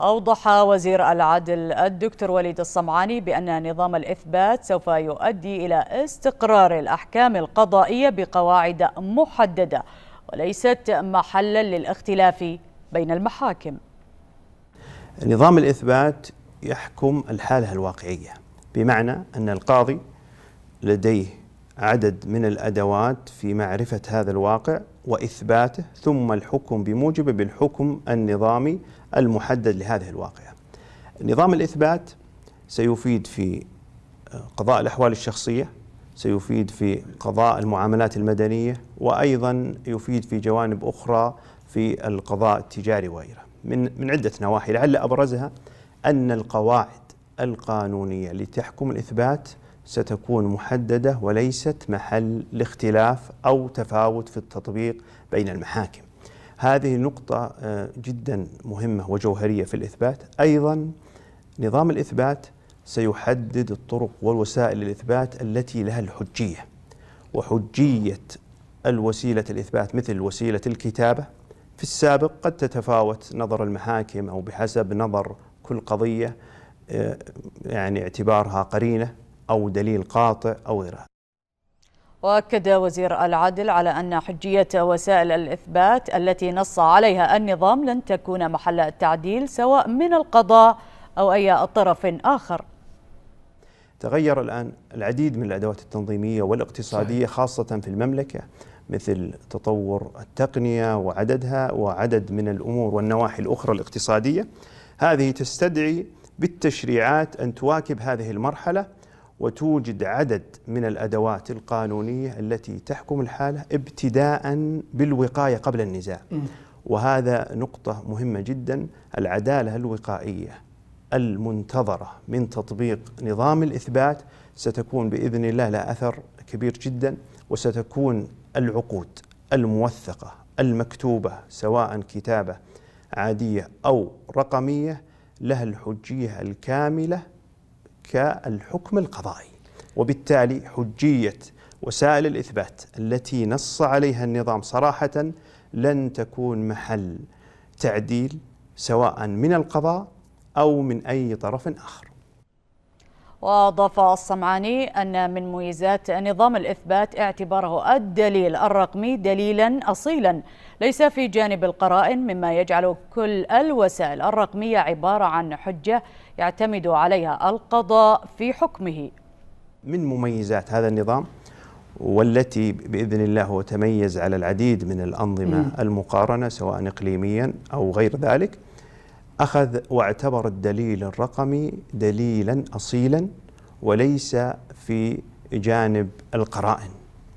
أوضح وزير العدل الدكتور وليد الصمعاني بأن نظام الإثبات سوف يؤدي إلى استقرار الأحكام القضائية بقواعد محددة وليست محلا للاختلاف بين المحاكم نظام الإثبات يحكم الحالة الواقعية بمعنى أن القاضي لديه عدد من الادوات في معرفه هذا الواقع واثباته ثم الحكم بموجبه بالحكم النظامي المحدد لهذه الواقعه. نظام الاثبات سيفيد في آه، قضاء الاحوال الشخصيه، سيفيد في قضاء المعاملات المدنيه، وايضا يفيد في جوانب اخرى في القضاء التجاري وغيره، من من عده نواحي لعل ابرزها ان القواعد القانونيه اللي تحكم الاثبات ستكون محددة وليست محل لاختلاف أو تفاوت في التطبيق بين المحاكم هذه نقطة آه، جدا مهمة وجوهرية في الإثبات أيضا نظام الإثبات سيحدد الطرق والوسائل للإثبات التي لها الحجية وحجية الوسيلة الإثبات مثل وسيلة الكتابة في السابق قد تتفاوت نظر المحاكم أو بحسب نظر كل قضية آه، يعني اعتبارها قرينة أو دليل قاطع أو غيرها وأكد وزير العدل على أن حجية وسائل الإثبات التي نص عليها النظام لن تكون محل التعديل سواء من القضاء أو أي طرف آخر تغير الآن العديد من الأدوات التنظيمية والاقتصادية خاصة في المملكة مثل تطور التقنية وعددها وعدد من الأمور والنواحي الأخرى الاقتصادية هذه تستدعي بالتشريعات أن تواكب هذه المرحلة وتوجد عدد من الادوات القانونيه التي تحكم الحاله ابتداء بالوقايه قبل النزاع وهذا نقطه مهمه جدا العداله الوقائيه المنتظره من تطبيق نظام الاثبات ستكون باذن الله لها اثر كبير جدا وستكون العقود الموثقه المكتوبه سواء كتابه عاديه او رقميه لها الحجيه الكامله كالحكم القضائي وبالتالي حجية وسائل الإثبات التي نص عليها النظام صراحة لن تكون محل تعديل سواء من القضاء أو من أي طرف آخر وأضاف الصمعاني أن من مميزات نظام الإثبات اعتباره الدليل الرقمي دليلا أصيلا ليس في جانب القرائن مما يجعل كل الوسائل الرقمية عبارة عن حجة يعتمد عليها القضاء في حكمه من مميزات هذا النظام والتي باذن الله هو تميز على العديد من الانظمه المقارنه سواء اقليميا او غير ذلك أخذ واعتبر الدليل الرقمي دليلا أصيلا وليس في جانب القرائن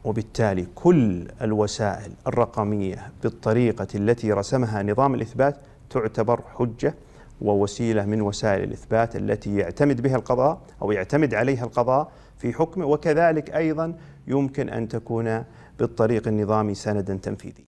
وبالتالي كل الوسائل الرقمية بالطريقة التي رسمها نظام الإثبات تعتبر حجة ووسيلة من وسائل الإثبات التي يعتمد بها القضاء أو يعتمد عليها القضاء في حكمه وكذلك أيضا يمكن أن تكون بالطريق النظامي سندا تنفيذي